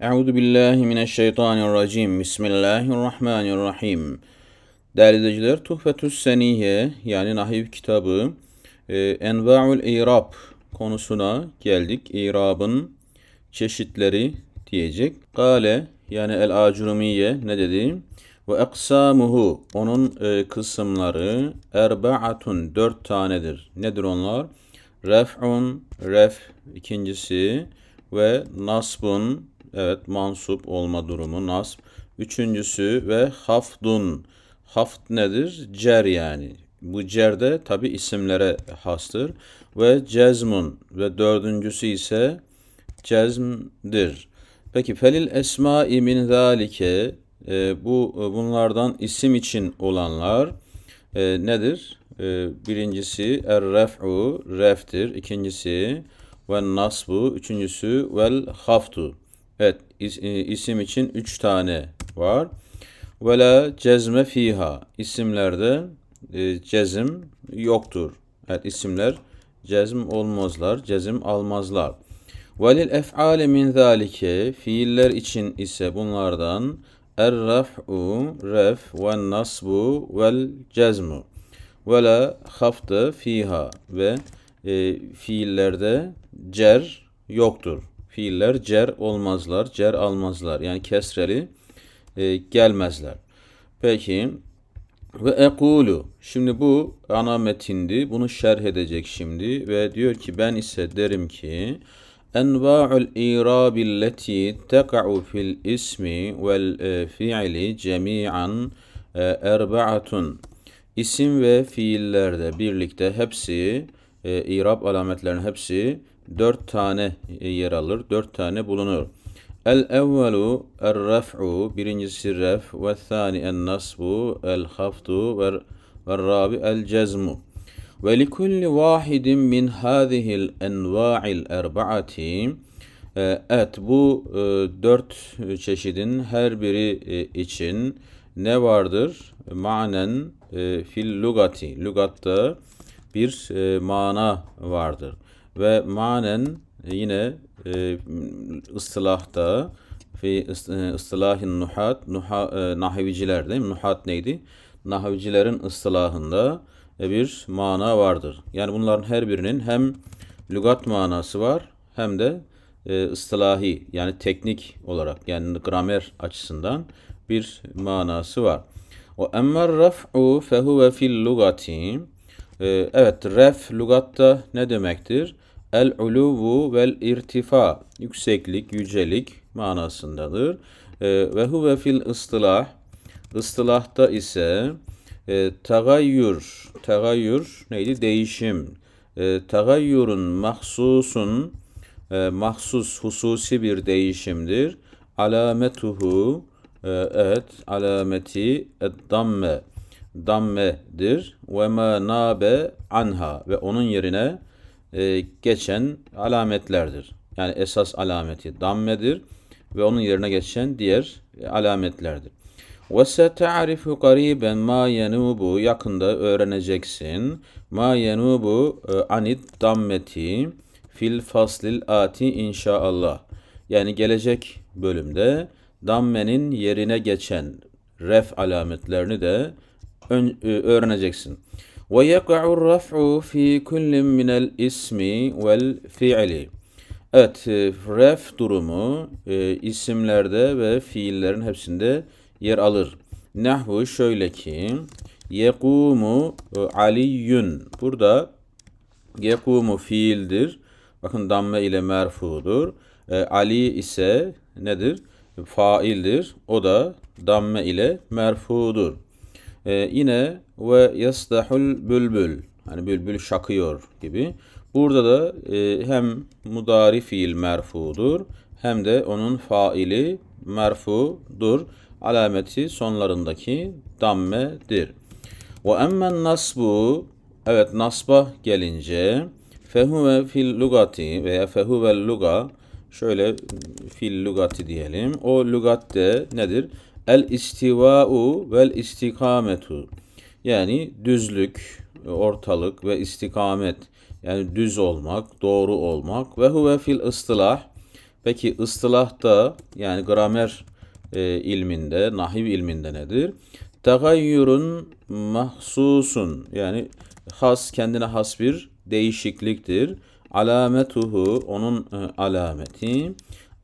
Euzu billahi mineşşeytanirracim. Bismillahirrahmanirrahim. Değerli izleyiciler, Tuhfetüs Seniye yani Nahiv kitabı e, Enva'ul İrab konusuna geldik. İrab'ın çeşitleri diyecek. Kale yani El Acurumiye ne dedi? Ve eksamuhu onun e, kısımları erbaatun dört tanedir. Nedir onlar? Ref'un, ref ikincisi ve nasbun Evet mansup olma durumu nasb. Üçüncüsü ve hafdun. Haft nedir? Cer yani. Bu cer de tabi isimlere hastır. Ve cezmun ve dördüncüsü ise cezmdir. Peki felil esma min zalike e, bu e, bunlardan isim için olanlar e, nedir? E, birincisi er ref'u ref'tir. İkincisi ve nasbu. Üçüncüsü vel haftu. Evet e, isim için 3 tane var. Ve cezme fiha. isimlerde e, cezim yoktur. Evet isimler cezim olmazlar, cezim almazlar. Velil ef'ale min zalike fiiller için ise bunlardan er-raf'u, ref ve nasbu vel cezmu ve la fiha ve e, fiillerde cer yoktur fiiller cer olmazlar, cer almazlar. Yani kesreli e, gelmezler. Peki ve ekulu. Şimdi bu ana metindi. Bunu şerh edecek şimdi ve diyor ki ben ise derim ki enva'ul irabilleti teka'u fil ismi vel e, fiili cemi'an e, erba'atun. İsim ve fiillerde birlikte hepsi e, irab alametlerinin hepsi dört tane e, yer alır, dört tane bulunur. El evvelu er ref'u birincisi ref ve thani en nasbu el haftu ve rabi el cezmu. Ve li kulli vahidin min hadihil enva'il erba'ati e, et bu e, dört çeşidin her biri e, için ne vardır? Manen e, fil lugati. Lugatta bir e, mana vardır ve manen yine e, ıstılahta fi e, ıstılahın nuhat nuha, e, nahiviciler değil mi? Nuhat neydi? Nahivicilerin ıstılahında e, bir mana vardır. Yani bunların her birinin hem lügat manası var hem de e, ıstilahi yani teknik olarak yani gramer açısından bir manası var. O emmer raf'u fehuve fil lugati ee, evet ref lugatta ne demektir? El uluvu vel irtifa yükseklik, yücelik manasındadır. Ee, ve huve fil ıstılah ıstılahta ise e, tagayyür tagayyür neydi? Değişim. E, tagayyürün mahsusun e, mahsus hususi bir değişimdir. Alametuhu e, evet alameti damme dammedir. Ve ma nabe anha ve onun yerine e, geçen alametlerdir. Yani esas alameti dammedir ve onun yerine geçen diğer e, alametlerdir. Ve seta'rifu gariben ma yenubu yakında öğreneceksin. Ma yenubu e, anit dammeti fil faslil ati inşaallah. Yani gelecek bölümde dammenin yerine geçen ref alametlerini de e, öğreneceksin. Ve yeka'u raf'u fi kullin minel ismi vel fi'li. Evet, e, ref durumu e, isimlerde ve fiillerin hepsinde yer alır. Nahvu şöyle ki, yekumu aliyun. Burada yekumu fiildir. Bakın damme ile merfudur. Ali ise nedir? Faildir. O da damme ile merfudur. E, yine ve yastahul bülbül. Hani bülbül şakıyor gibi. Burada da e, hem mudari fiil merfudur hem de onun faili merfudur. Alameti sonlarındaki dammedir. Ve emmen nasbu evet nasba gelince fehuve fil lugati veya fehuvel luga şöyle fil lugati diyelim. O lugatte nedir? El istiva'u vel istikametu. Yani düzlük, ortalık ve istikamet. Yani düz olmak, doğru olmak. Ve huve fil ıstılah. Peki da yani gramer e, ilminde, nahiv ilminde nedir? Tegayyürün mahsusun. Yani has, kendine has bir değişikliktir. Alametuhu, onun e, alameti.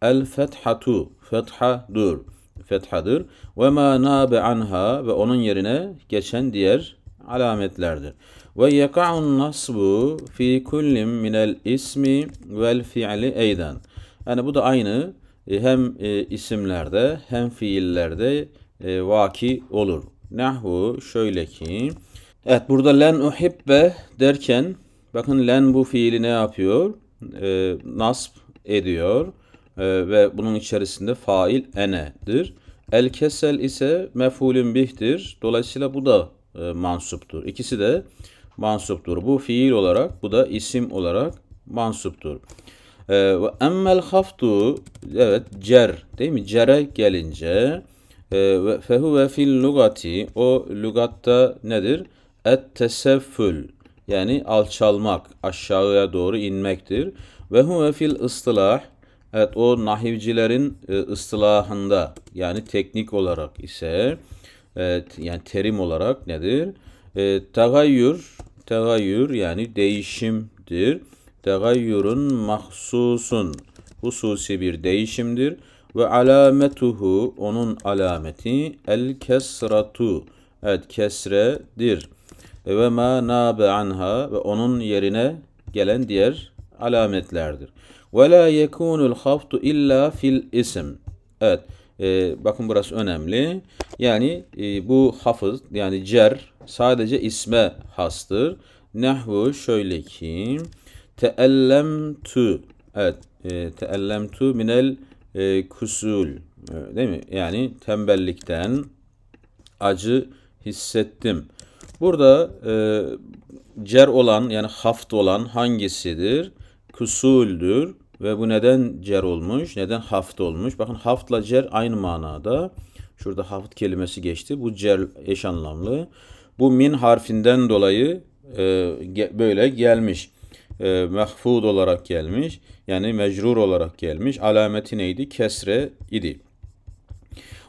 El fethatu, fethadur fethadır. Ve ma nabe anha ve onun yerine geçen diğer alametlerdir. Ve yeka'un nasbu fi kullim minel ismi vel fi'li eyden. Yani bu da aynı e, hem e, isimlerde hem fiillerde e, vaki olur. Nahvu şöyle ki Evet burada len uhibbe derken bakın len bu fiili ne yapıyor? E, nasp ediyor e, ve bunun içerisinde fail ene'dir. El kesel ise mefulün bih'tir. Dolayısıyla bu da e, mansuptur. İkisi de mansuptur. Bu fiil olarak, bu da isim olarak mansuptur. Ee, ve emmel haftu evet cer değil mi? Cere gelince e, ve fehuve fil lugati o lugatta nedir? Et teseffül yani alçalmak, aşağıya doğru inmektir. Ve huve fil ıstılah Evet o nahivcilerin e, ıslahında yani teknik olarak ise evet, yani terim olarak nedir? E, tagayyür, tagayyür yani değişimdir. Tagayyürün mahsusun hususi bir değişimdir. Ve alametuhu onun alameti el kesratu. Evet kesredir. E, ve ma nabe anha ve onun yerine gelen diğer alametlerdir. Ve la yekunul haftu illa fil isim. Evet. E, bakın burası önemli. Yani e, bu hafız yani cer sadece isme hastır. Nehvu şöyle ki teellemtu evet e, teellemtu minel e, kusul e, değil mi? Yani tembellikten acı hissettim. Burada e, cer olan yani haft olan hangisidir? Kusuldür. Ve bu neden cer olmuş? Neden haft olmuş? Bakın haftla cer aynı manada. Şurada haft kelimesi geçti. Bu cer eş anlamlı. Bu min harfinden dolayı e, ge, böyle gelmiş. E, mehfud olarak gelmiş. Yani mecrur olarak gelmiş. Alameti neydi? Kesre idi.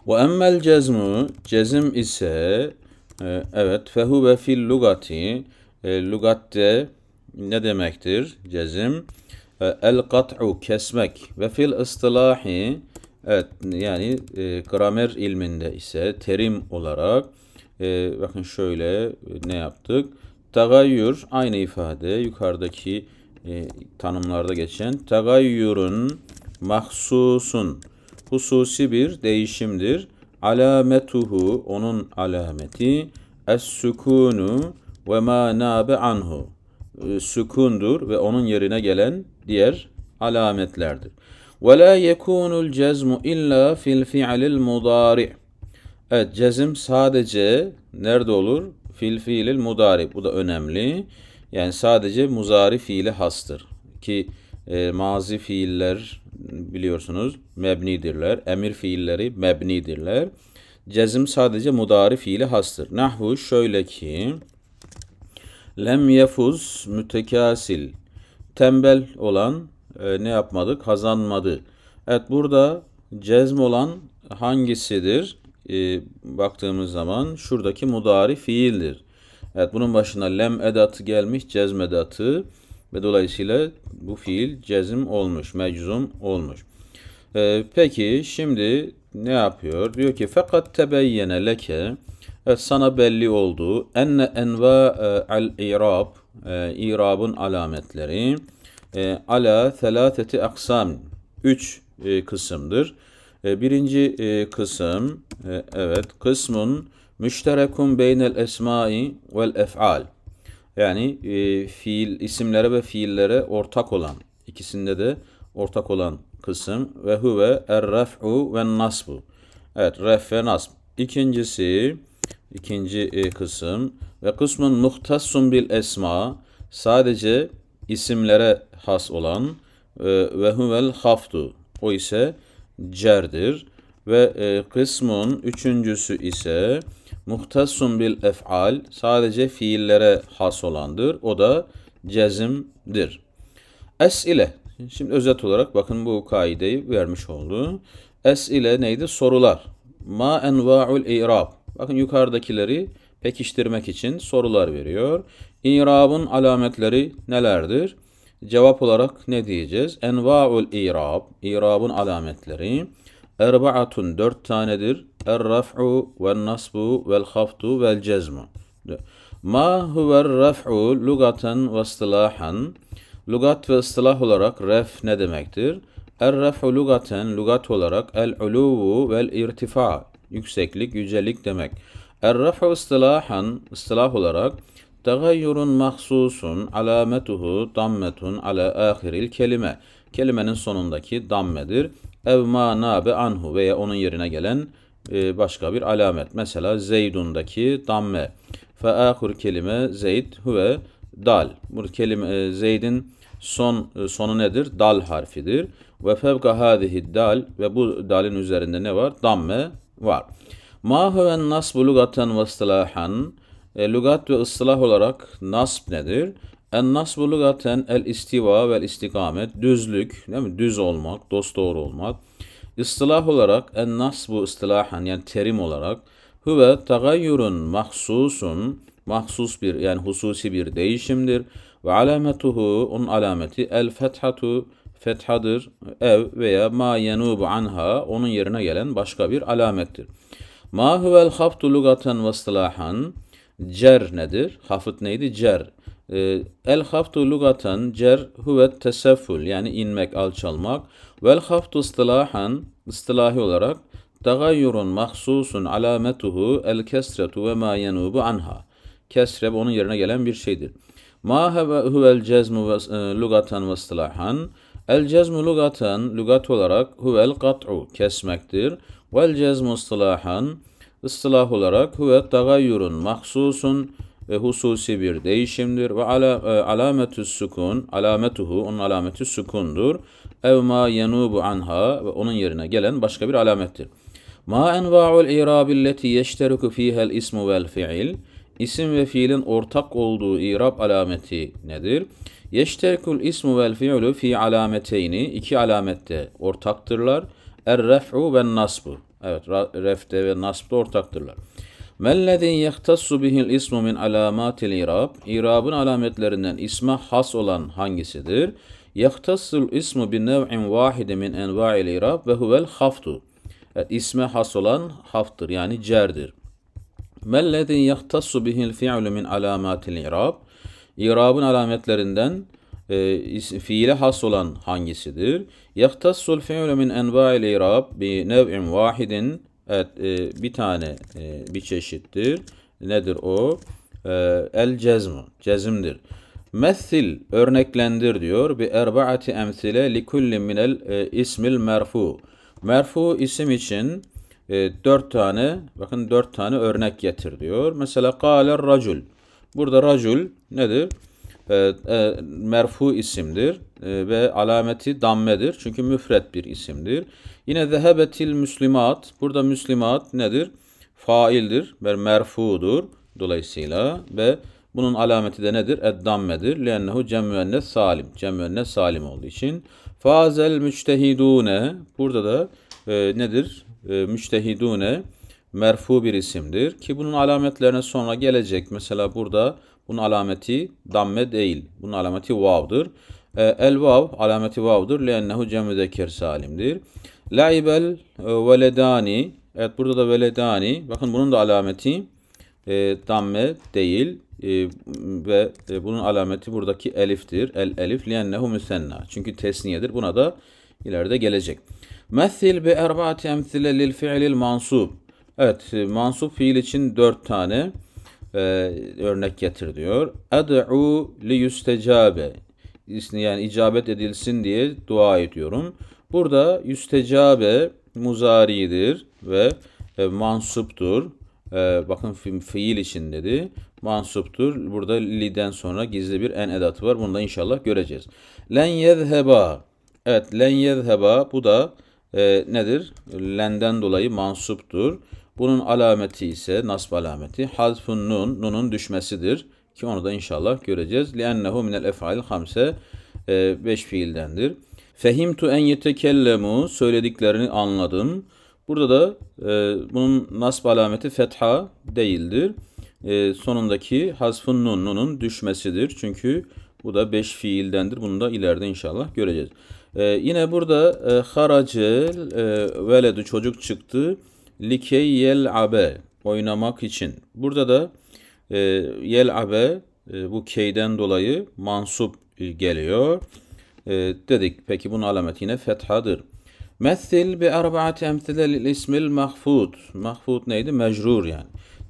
Ve emmel cezmu cezim ise e, evet fehu ve fil lugati e, lugatte ne demektir cezim? Ee, el kat'u kesmek ve fil ıstılahi evet yani e, gramer ilminde ise terim olarak e, bakın şöyle e, ne yaptık? Tagayyür aynı ifade yukarıdaki e, tanımlarda geçen tagayyürün mahsusun hususi bir değişimdir. Alametuhu onun alameti es sukunu ve ma nabe anhu e, sükundur ve onun yerine gelen diğer alametlerdir. Ve la yekunul cezmu illa fil fi'lil mudari. Evet cezim sadece nerede olur? Fil fiilil mudari. Bu da önemli. Yani sadece muzari fiili hastır. Ki e, mazi fiiller biliyorsunuz mebnidirler. Emir fiilleri mebnidirler. Cezim sadece mudari fiili hastır. Nahvu şöyle ki Lem yefuz mütekasil. Tembel olan e, ne yapmadı? Kazanmadı. Evet burada cezm olan hangisidir? E, baktığımız zaman şuradaki mudari fiildir. Evet bunun başına lem edatı gelmiş cezm edatı ve dolayısıyla bu fiil cezm olmuş, meczum olmuş. E, peki şimdi ne yapıyor? Diyor ki fakat tebeyyene leke ee, sana belli oldu. Enne enva e, al e, irab irabın alametleri e, ala selateti aksam 3 kısımdır. Birinci kısım evet kısmun müşterekun beynel esmai vel ef'al. Yani fiil isimlere ve fiillere ortak olan ikisinde de ortak olan kısım ve huve er raf'u ve nasbu. Evet ref ve nasb. İkincisi ikinci e, kısım ve kısmın muhtassun bil esma sadece isimlere has olan e, ve huvel haftu o ise cerdir ve e, kısmın üçüncüsü ise muhtassun bil ef'al sadece fiillere has olandır. O da cezimdir. Es ile şimdi özet olarak bakın bu kaideyi vermiş oldu. Es ile neydi? Sorular. Ma enva'ul i'rab Bakın yukarıdakileri pekiştirmek için sorular veriyor. İrabın alametleri nelerdir? Cevap olarak ne diyeceğiz? Enva'ul irab, irabın alametleri. Erba'atun dört tanedir. Er-raf'u ve nasbu vel haftu vel cezmu. Ma huver raf'u lugaten ve istilahan. Lugat ve istilah olarak ref ne demektir? Er-raf'u lugaten lugat olarak el-uluvu vel irtifa yükseklik, yücelik demek. Er-raf'u istilahan, istilah olarak tagayyurun mahsusun alametuhu dammetun ala ahiril kelime. Kelimenin sonundaki dammedir. Ev ma nabe anhu veya onun yerine gelen e, başka bir alamet. Mesela Zeydun'daki damme. Fe ahir kelime Zeyd huve dal. Bu kelime e, Zeyd'in son e, sonu nedir? Dal harfidir. Ve fevka hadihi dal ve bu dalin üzerinde ne var? Damme var. Ma ve nasbu lugaten ve istilahan. E, lugat ve ıslah olarak nasb nedir? En nasbu lugaten el istiva ve istikamet. Düzlük, değil mi? Düz olmak, dost doğru olmak. İstilah olarak en nasbu istilahan yani terim olarak huve tagayyurun mahsusun mahsus bir yani hususi bir değişimdir. Ve alametuhu onun alameti el fethatu fethadır ev veya ma yenubu anha onun yerine gelen başka bir alamettir. Ma huvel haftu lugaten ve istilahan cer nedir? Hafıt neydi? Cer. Ee, el haftu lugaten cer huvet teseffül yani inmek, alçalmak. Vel haftu istilahan istilahi olarak tagayyurun mahsusun alametuhu el kesretu ve ma yenubu anha. Kesre onun yerine gelen bir şeydir. Ma huvel cezmu e, lugaten ve istilahan El cezmu lugaten, lugat olarak huvel kat'u, kesmektir. Vel cezmu istilahan, istilah olarak huve tagayyurun, mahsusun, ve hususi bir değişimdir. Ve ala, e, alametü sükun alametuhu, onun alameti sükundur. Ev ma yenubu anha ve onun yerine gelen başka bir alamettir. Ma enva'ul irabilleti yeşteruku fihel ismu vel fiil. isim ve fiilin ortak olduğu irab alameti nedir? Yeşterkul ismu vel fi'lu fi alameteyni iki alamette ortaktırlar. Er ref'u ve nasbu. Evet ref'te ve nasb'da ortaktırlar. Mellezî yehtassu bihil ismu min alamatil irab. İrabın alametlerinden isme has olan hangisidir? Yehtassul ismu bi nev'in vahidi min enva'il irab ve huvel haftu. Evet, isme has olan haftır yani cerdir. Mellezî yehtassu bihil fi'lu min alamatil irab. İrabın alametlerinden e, fiile has olan hangisidir? Yahtassul fi'lu min enva'il irab bi nev'in vahidin Evet, e, bir tane e, bir çeşittir. Nedir o? E, el cezmu, cezimdir. Methil örneklendir diyor. Bi erbaati emsile li kulli minel e, ismil merfu. Merfu isim için e, dört tane, bakın dört tane örnek getir diyor. Mesela kâler racul. Burada racul nedir? E, e, merfu isimdir e, ve alameti dammedir. Çünkü müfret bir isimdir. Yine zehebetil müslimat. Burada müslimat nedir? Faildir ve merfudur. Dolayısıyla ve bunun alameti de nedir? Eddammedir. Lennehu cemmüennes salim. Cemmüennes salim olduğu için. Fazel müçtehidune. Burada da e, nedir? E, müçtehidune. Müçtehidune merfu bir isimdir ki bunun alametlerine sonra gelecek. Mesela burada bunun alameti damme değil. Bunun alameti vav'dır. E, el vav alameti vav'dır. Lennehu cemü zekir salimdir. Laibel e, veledani. Evet burada da veledani. Bakın bunun da alameti e, damme değil e, ve e, bunun alameti buradaki eliftir. El elif liennehu müsenna. Çünkü tesniyedir. Buna da ileride gelecek. Methil bi erbaati emsile lil fi'lil mansub. Evet e, mansup fiil için dört tane e, örnek getir diyor. Ed'u li yüstecabe. Yani icabet edilsin diye dua ediyorum. Burada yüstecabe muzaridir ve e, mansuptur. E, bakın fi fiil için dedi. Mansuptur. Burada li'den sonra gizli bir en edatı var. Bunu da inşallah göreceğiz. Len yedheba. Evet len yedheba bu da e, nedir? Len'den dolayı mansuptur. Bunun alameti ise nasb alameti hazfun nun, nunun düşmesidir ki onu da inşallah göreceğiz. min minel ef'al hamse 5 e, fiildendir. Fehimtu en yetekellemu söylediklerini anladım. Burada da e, bunun nasb alameti fetha değildir. E, sonundaki hazfun nun, nunun düşmesidir. Çünkü bu da beş fiildendir. Bunu da ileride inşallah göreceğiz. E, yine burada e, haracı, e, veledu çocuk çıktı. Likey yel abe oynamak için. Burada da e, yel abe e, bu keyden dolayı mansup e, geliyor. E, dedik peki bunun alameti yine fethadır. Messil bi arba'ati emsile lil ismil mahfud. Mahfud neydi? Mecrur yani.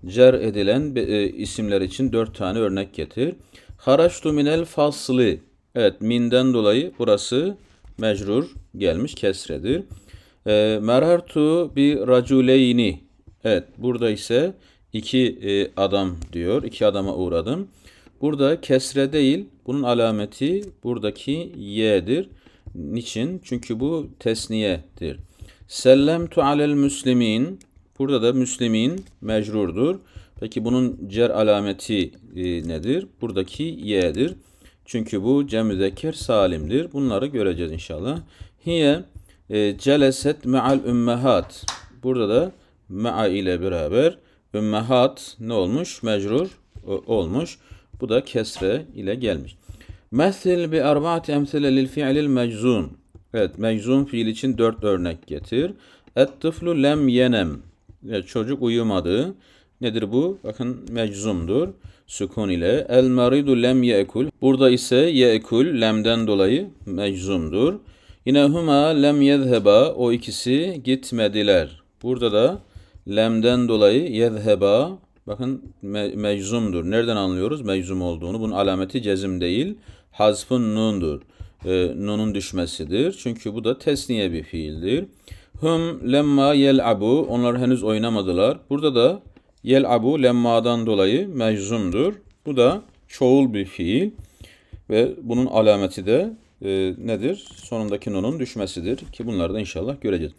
Cer edilen e, isimler için dört tane örnek getir. Haraçtu minel fasli. Evet minden dolayı burası mecrur gelmiş kesredir. E, merartu bi raculeyni. Evet burada ise iki e, adam diyor. İki adama uğradım. Burada kesre değil. Bunun alameti buradaki y'dir. Niçin? Çünkü bu tesniyedir. Sellemtu alel müslimin. Burada da müslimin mecrurdur. Peki bunun cer alameti e, nedir? Buradaki y'dir. Çünkü bu cem salimdir. Bunları göreceğiz inşallah. Hiye e, celeset me'al ümmehat. Burada da me'a ile beraber ümmehat ne olmuş? Mecrur e, olmuş. Bu da kesre ile gelmiş. Mesil bi erbaati emsile lil fi'lil meczun. Evet meczun fiil için dört örnek getir. Et tıflu lem yenem. Evet, çocuk uyumadı. Nedir bu? Bakın meczumdur. Sükun ile. El maridu lem yeekul. Burada ise yeekul lemden dolayı meczumdur. Yine huma lem yezheba o ikisi gitmediler. Burada da lemden dolayı yezheba bakın me- meczumdur. Nereden anlıyoruz meczum olduğunu? Bunun alameti cezim değil. Hazfın nundur. E, nunun düşmesidir. Çünkü bu da tesniye bir fiildir. Hum lemma yelabu onlar henüz oynamadılar. Burada da yelabu lemmadan dolayı meczumdur. Bu da çoğul bir fiil ve bunun alameti de e, nedir? Sonundaki nonun düşmesidir ki bunları da inşallah göreceğiz.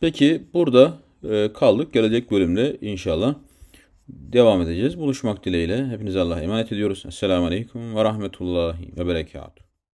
Peki burada e, kaldık. Gelecek bölümde inşallah devam edeceğiz. Buluşmak dileğiyle. Hepinize Allah'a emanet ediyoruz. Esselamu Aleyküm ve Rahmetullahi ve Berekatuhu.